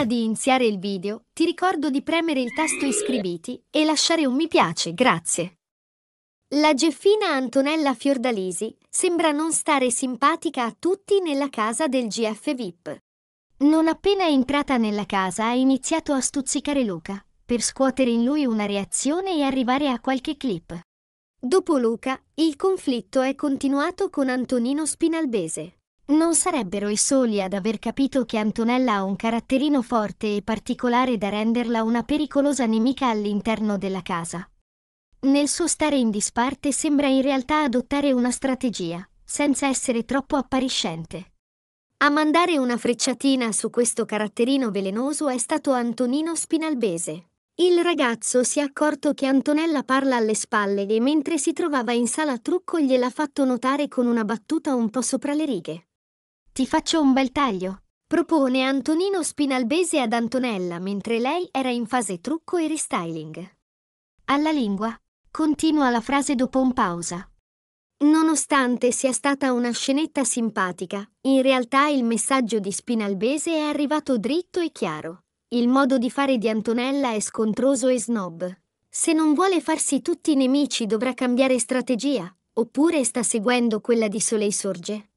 Prima di iniziare il video, ti ricordo di premere il tasto iscriviti e lasciare un mi piace, grazie. La geffina Antonella Fiordalisi sembra non stare simpatica a tutti nella casa del GF VIP. Non appena è entrata nella casa ha iniziato a stuzzicare Luca, per scuotere in lui una reazione e arrivare a qualche clip. Dopo Luca, il conflitto è continuato con Antonino Spinalbese, non sarebbero i soli ad aver capito che Antonella ha un caratterino forte e particolare da renderla una pericolosa nemica all'interno della casa. Nel suo stare in disparte sembra in realtà adottare una strategia, senza essere troppo appariscente. A mandare una frecciatina su questo caratterino velenoso è stato Antonino Spinalbese. Il ragazzo si è accorto che Antonella parla alle spalle e mentre si trovava in sala trucco gliel'ha fatto notare con una battuta un po' sopra le righe. Ti faccio un bel taglio. Propone Antonino Spinalbese ad Antonella mentre lei era in fase trucco e restyling. Alla lingua. Continua la frase dopo un pausa. Nonostante sia stata una scenetta simpatica, in realtà il messaggio di Spinalbese è arrivato dritto e chiaro. Il modo di fare di Antonella è scontroso e snob. Se non vuole farsi tutti nemici dovrà cambiare strategia, oppure sta seguendo quella di Soleil Sorge.